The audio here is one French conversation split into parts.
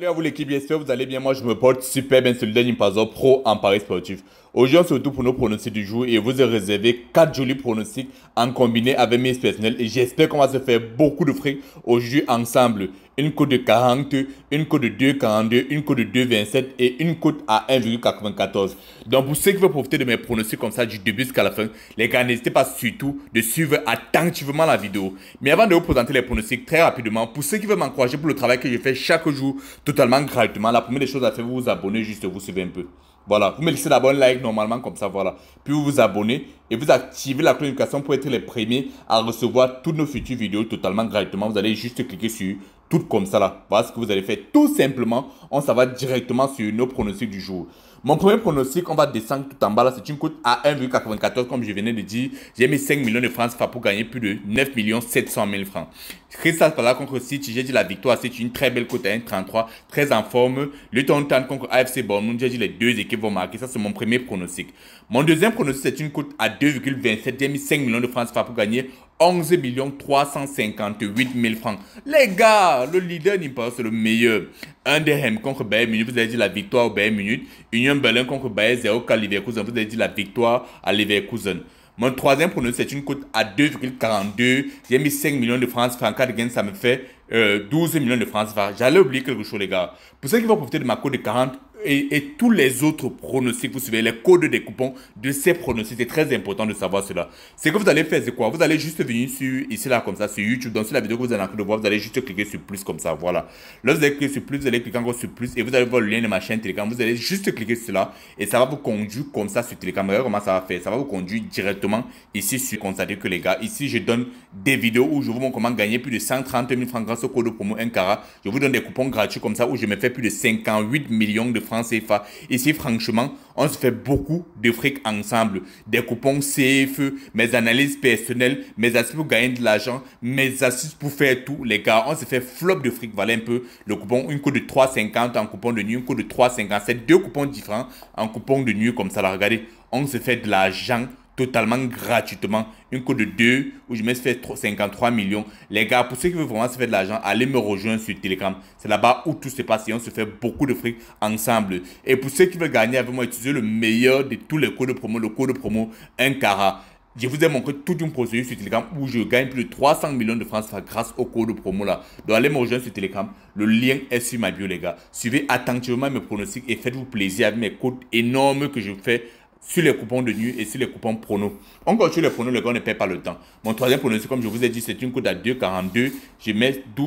Salut à vous l'équipe, j'espère que vous allez bien. Moi, je me porte super bien c'est le dernier Pazo Pro en Paris sportif. Aujourd'hui, on se retrouve pour nos pronostics du jour et vous ai réservé 4 jolis pronostics en combiné avec mes personnels. Et j'espère qu'on va se faire beaucoup de fric aujourd'hui ensemble une cote de 40, une cote de 2,42, une cote de 2,27 et une cote à 1,94. Donc pour ceux qui veulent profiter de mes pronostics comme ça du début jusqu'à la fin, les gars, n'hésitez pas surtout de suivre attentivement la vidéo. Mais avant de vous présenter les pronostics très rapidement, pour ceux qui veulent m'encourager pour le travail que je fais chaque jour totalement gratuitement, la première des choses à faire, vous vous abonnez, juste vous suivez un peu. Voilà, vous me laissez d'abord un like normalement comme ça, voilà. Puis vous vous abonnez et vous activez la notification pour être les premiers à recevoir toutes nos futures vidéos totalement gratuitement. Vous allez juste cliquer sur tout comme ça là. Voilà ce que vous allez faire. Tout simplement, on s'en va directement sur nos pronostics du jour. Mon premier pronostic, on va descendre tout en bas là. C'est une cote à 1,94 comme je venais de dire. J'ai mis 5 millions de francs pour gagner plus de 9 700 000 francs. Crystal Palace contre City, j'ai dit la victoire. C'est une très belle cote à hein, 1,33. Très en forme. Le Town contre AFC Bournemouth, j'ai dit les deux équipes vont marquer. Ça, c'est mon premier pronostic. Mon deuxième pronostic, c'est une cote à 2,27. J'ai mis 5 millions de francs pour gagner 11 358 000 francs. Les gars, le leader n'est pas le meilleur. Un contre Bayern Munich, vous avez dit la victoire au Bayern Munich. Union Berlin contre Bayern 0 à Leverkusen, vous avez dit la victoire à Leverkusen. Mon troisième pronostic, c'est une cote à 2,42. J'ai mis 5 millions de francs francs de ça me fait 12 euh, millions de francs J'allais oublier quelque chose, les gars. Pour ceux qui vont profiter de ma cote de 40, et, tous les autres pronostics, vous suivez les codes des coupons de ces pronostics. C'est très important de savoir cela. c'est que vous allez faire, c'est quoi Vous allez juste venir sur, ici, là, comme ça, sur YouTube, dans la vidéo que vous allez en train de voir, vous allez juste cliquer sur plus, comme ça, voilà. Là, vous allez cliquer sur plus, vous allez cliquer encore sur plus, et vous allez voir le lien de ma chaîne Telegram. Vous allez juste cliquer sur cela, et ça va vous conduire comme ça sur Telegram. Regardez comment ça va faire. Ça va vous conduire directement ici sur constater que les gars, ici, je donne des vidéos où je vous montre comment gagner plus de 130 000 francs grâce au code promo 1 carat. Je vous donne des coupons gratuits comme ça, où je me fais plus de 58 millions de francs CFA. Et franchement, on se fait beaucoup de fric ensemble. Des coupons CFE, mes analyses personnelles, mes astuces pour gagner de l'argent, mes astuces pour faire tout, les gars. On se fait flop de fric, valait un peu. Le coupon, une coûte de 3,50 en coupon de nuit, une coûte de 3,50 c'est deux coupons différents en coupon de nuit, comme ça, là, regardez. On se fait de l'argent totalement gratuitement une cote de 2 où je me fais 53 millions. Les gars, pour ceux qui veulent vraiment se faire de l'argent, allez me rejoindre sur Telegram. C'est là-bas où tout se passe et on se fait beaucoup de fric ensemble. Et pour ceux qui veulent gagner avec moi, utilisez le meilleur de tous les codes promo, le code promo 1 cara. Je vous ai montré toute une procédure sur Telegram où je gagne plus de 300 millions de francs grâce au code promo là. Donc allez me rejoindre sur Telegram. Le lien est sur ma bio les gars. Suivez attentivement mes pronostics et faites-vous plaisir avec mes codes énormes que je fais sur les coupons de nuit et sur les coupons pronos. Encore sur les pronos, le gars ne perd pas le temps. Mon troisième pronostic, comme je vous ai dit, c'est une cote à 2,42. Je,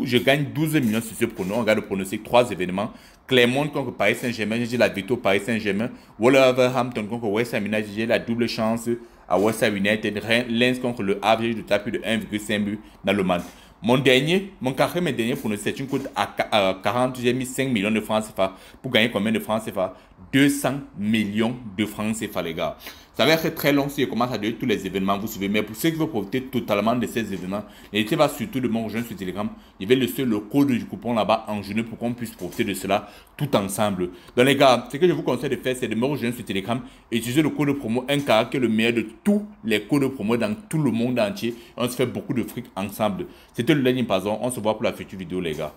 je gagne 12 millions sur ce pronostic. On regarde le pronostic, trois événements. Clermont contre Paris Saint-Germain, j'ai la victoire Paris Saint-Germain. Wolverhampton contre West Ham United, j'ai la double chance à West Ham United. Lens contre le Havre, j'ai le tapis de 1,5 but dans le match. Mon dernier, mon carré, et dernier nous, c'est une cote à 40. Euh, j'ai mis 5 millions de francs CFA. Pour gagner combien de francs CFA 200 millions de francs CFA, les gars. Ça va être très long si je commence à donner tous les événements, vous savez. Mais pour ceux qui veulent profiter totalement de ces événements, n'hésitez pas surtout de me rejoindre sur Telegram. Je vais laisser le code du coupon là-bas en genou pour qu'on puisse profiter de cela tout ensemble. Donc les gars, ce que je vous conseille de faire, c'est de me rejoindre sur Telegram et utiliser le code promo 1K qui est le meilleur de tous les codes promo dans tout le monde entier. On se fait beaucoup de fric ensemble. C'était le dernier Pazon. On se voit pour la future vidéo les gars.